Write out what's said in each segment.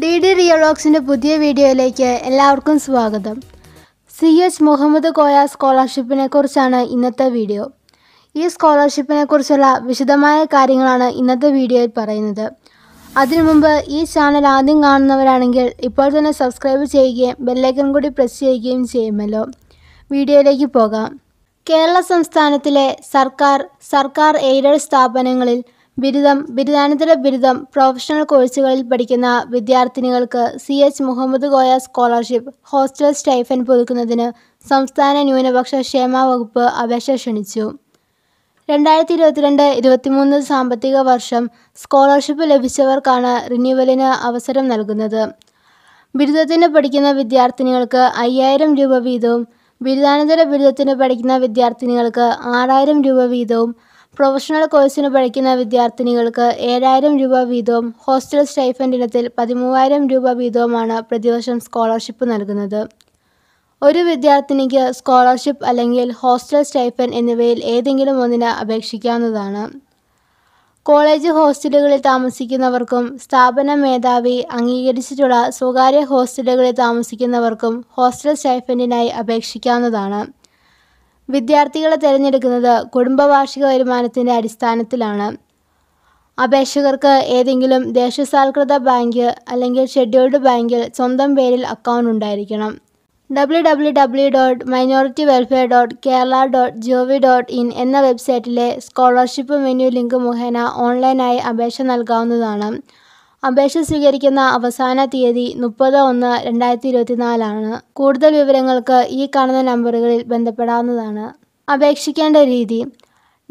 D D റിയോളോഗ്സിൻ്റെ പുതിയ വീഡിയോയിലേക്ക് എല്ലാവർക്കും സ്വാഗതം സി എച്ച് മുഹമ്മദ് കോയ സ്കോളർഷിപ്പിനെ കുറിച്ചാണ് ഇന്നത്തെ വീഡിയോ ഈ സ്കോളർഷിപ്പിനെ കുറിച്ചുള്ള വിശദമായ കാര്യങ്ങളാണ് ഇന്നത്തെ വീഡിയോയിൽ പറയുന്നത് അതിനു മുമ്പ് ഈ ചാനൽ ആദ്യം കാണുന്നവരാണെങ്കിൽ ഇപ്പോൾ തന്നെ സബ്സ്ക്രൈബ് ചെയ്യുകയും ബെല്ലൈക്കൺ കൂടി പ്രസ് ചെയ്യുകയും ചെയ്യുമല്ലോ വീഡിയോയിലേക്ക് പോകാം കേരള സംസ്ഥാനത്തിലെ സർക്കാർ സർക്കാർ എയ്ഡഡ് സ്ഥാപനങ്ങളിൽ ബിരുദം ബിരുദാനന്തര ബിരുദം പ്രൊഫഷണൽ കോഴ്സുകളിൽ പഠിക്കുന്ന വിദ്യാർത്ഥിനികൾക്ക് C H Muhammad Koya scholarship hostel stipend പുതുക്കുന്നതിന് സംസ്ഥാന ന്യൂനപക്ഷ ക്ഷേമ വകുപ്പ് അപേക്ഷ ക്ഷണിച്ചു രണ്ടായിരത്തി ഇരുപത്തിരണ്ട് ഇരുപത്തിമൂന്ന് സാമ്പത്തിക വർഷം സ്കോളർഷിപ്പ് ലഭിച്ചവർക്കാണ് റിന്യൂവലിന് അവസരം നൽകുന്നത് ബിരുദത്തിന് പഠിക്കുന്ന വിദ്യാർത്ഥിനികൾക്ക് അയ്യായിരം രൂപ വീതവും ബിരുദാനന്തര ബിരുദത്തിന് പഠിക്കുന്ന വിദ്യാർത്ഥിനികൾക്ക് ആറായിരം രൂപ വീതവും പ്രൊഫഷണൽ കോഴ്സിന് പഠിക്കുന്ന വിദ്യാർത്ഥിനികൾക്ക് ഏഴായിരം രൂപ വീതവും ഹോസ്റ്റൽ സ്റ്റൈഫൻഡ് ഇനത്തിൽ പതിമൂവായിരം രൂപ വീതവുമാണ് പ്രതിവർഷം സ്കോളർഷിപ്പ് നൽകുന്നത് ഒരു വിദ്യാർത്ഥിനിക്ക് സ്കോളർഷിപ്പ് അല്ലെങ്കിൽ ഹോസ്റ്റൽ സ്റ്റൈഫൻ എന്നിവയിൽ ഏതെങ്കിലും ഒന്നിന് അപേക്ഷിക്കാവുന്നതാണ് കോളേജ് ഹോസ്റ്റലുകളിൽ താമസിക്കുന്നവർക്കും സ്ഥാപന മേധാവി അംഗീകരിച്ചിട്ടുള്ള സ്വകാര്യ ഹോസ്റ്റലുകളിൽ താമസിക്കുന്നവർക്കും ഹോസ്റ്റൽ സ്റ്റൈഫൻഡിനായി അപേക്ഷിക്കാവുന്നതാണ് വിദ്യാർത്ഥികളെ തിരഞ്ഞെടുക്കുന്നത് കുടുംബ വാർഷിക വരുമാനത്തിൻ്റെ അടിസ്ഥാനത്തിലാണ് അപേക്ഷകർക്ക് ഏതെങ്കിലും ദേശസാൽകൃത ബാങ്ക് അല്ലെങ്കിൽ ഷെഡ്യൂൾഡ് ബാങ്കിൽ സ്വന്തം പേരിൽ അക്കൗണ്ട് ഉണ്ടായിരിക്കണം W W W dot minority welfare dot Kerala dot GOV dot in എന്ന വെബ്സൈറ്റിലെ സ്കോളർഷിപ്പ് മെനു ലിങ്ക് മുഖേന ഓൺലൈനായി അപേക്ഷ നൽകാവുന്നതാണ് അപേക്ഷ സ്വീകരിക്കുന്ന അവസാന തീയതി മുപ്പത് ഒന്ന് രണ്ടായിരത്തി ഇരുപത്തിനാലാണ് കൂടുതൽ വിവരങ്ങൾക്ക് ഈ കാണുന്ന നമ്പറുകളിൽ ബന്ധപ്പെടാവുന്നതാണ് അപേക്ഷിക്കേണ്ട രീതി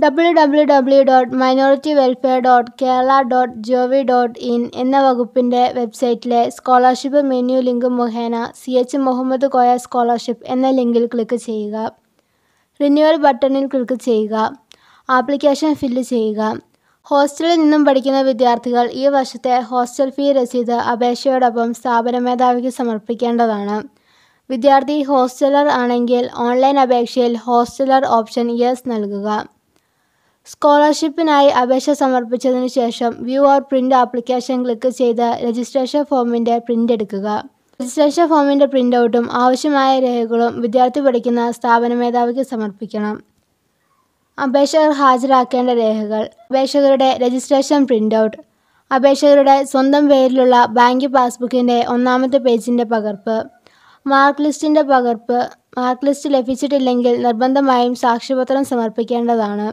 W W W dot minority welfare dot Kerala dot GOV dot in എന്ന വകുപ്പിൻ്റെ വെബ്സൈറ്റിലെ സ്കോളർഷിപ്പ് മെനു ലിങ്ക് മുഖേന C H Muhammad Koya scholarship എന്ന ലിങ്കിൽ ക്ലിക്ക് ചെയ്യുക റിന്യൂവൽ ബട്ടണിൽ ക്ലിക്ക് ചെയ്യുക ആപ്ലിക്കേഷൻ ഫില്ല് ചെയ്യുക ഹോസ്റ്റലിൽ നിന്നും പഠിക്കുന്ന വിദ്യാർത്ഥികൾ ഈ വർഷത്തെ ഹോസ്റ്റൽ ഫീ രസീത് അപേക്ഷയോടൊപ്പം സ്ഥാപന മേധാവിക്ക് സമർപ്പിക്കേണ്ടതാണ് വിദ്യാർത്ഥി ഹോസ്റ്റലർ ആണെങ്കിൽ ഓൺലൈൻ അപേക്ഷയിൽ ഹോസ്റ്റലർ ഓപ്ഷൻ യെസ് നൽകുക സ്കോളർഷിപ്പിനായി അപേക്ഷ സമർപ്പിച്ചതിന് ശേഷം view or print application click ചെയ്ത് രജിസ്ട്രേഷൻ ഫോമിൻ്റെ പ്രിൻ്റ് എടുക്കുക രജിസ്ട്രേഷൻ ഫോമിൻ്റെ പ്രിൻ്റ് ഔട്ടും ആവശ്യമായ രേഖകളും വിദ്യാർത്ഥി പഠിക്കുന്ന സ്ഥാപന മേധാവിക്ക് സമർപ്പിക്കണം അപേക്ഷകർ ഹാജരാക്കേണ്ട രേഖകൾ അപേക്ഷകരുടെ രജിസ്ട്രേഷൻ ഔട്ട് അപേക്ഷകരുടെ സ്വന്തം പേരിലുള്ള ബാങ്ക് പാസ്ബുക്കിൻ്റെ ഒന്നാമത്തെ പേജിൻ്റെ പകർപ്പ് മാർക്ക് ലിസ്റ്റിൻ്റെ പകർപ്പ് മാർക്ക് ലിസ്റ്റ് ലഭിച്ചിട്ടില്ലെങ്കിൽ നിർബന്ധമായും സാക്ഷ്യപത്രം സമർപ്പിക്കേണ്ടതാണ്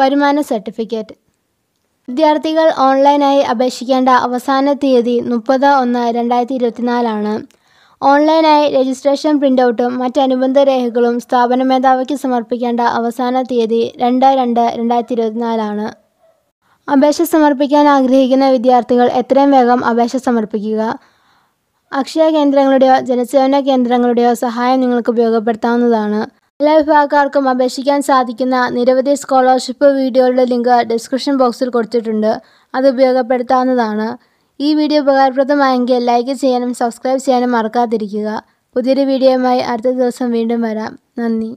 വരുമാന സർട്ടിഫിക്കറ്റ് വിദ്യാർത്ഥികൾ ഓൺലൈനായി അപേക്ഷിക്കേണ്ട അവസാന തീയതി മുപ്പത് ഒന്ന് രണ്ടായിരത്തി ഇരുപത്തിനാലാണ് ഓൺലൈനായി രജിസ്ട്രേഷൻ പ്രിൻ്റൗട്ടും മറ്റ് അനുബന്ധ രേഖകളും സ്ഥാപന മേധാവിക്ക് സമർപ്പിക്കേണ്ട അവസാന തീയതി രണ്ട് രണ്ട് രണ്ടായിരത്തി ഇരുപത്തിനാലാണ് അപേക്ഷ സമർപ്പിക്കാൻ ആഗ്രഹിക്കുന്ന വിദ്യാർത്ഥികൾ എത്രയും വേഗം അപേക്ഷ സമർപ്പിക്കുക അക്ഷയ കേന്ദ്രങ്ങളുടെയോ ജനസേവന കേന്ദ്രങ്ങളുടെയോ സഹായം നിങ്ങൾക്ക് ഉപയോഗപ്പെടുത്താവുന്നതാണ് എല്ലാ വിഭാഗക്കാർക്കും അപേക്ഷിക്കാൻ സാധിക്കുന്ന നിരവധി സ്കോളർഷിപ്പ് വീഡിയോകളുടെ ലിങ്ക് ഡിസ്ക്രിപ്ഷൻ ബോക്സിൽ കൊടുത്തിട്ടുണ്ട് അത് ഉപയോഗപ്പെടുത്താവുന്നതാണ് ഈ വീഡിയോ ഉപകാരപ്രദമായെങ്കിൽ ലൈക്ക് ചെയ്യാനും സബ്സ്ക്രൈബ് ചെയ്യാനും മറക്കാതിരിക്കുക പുതിയൊരു വീഡിയോയുമായി അടുത്ത ദിവസം വീണ്ടും വരാം നന്ദി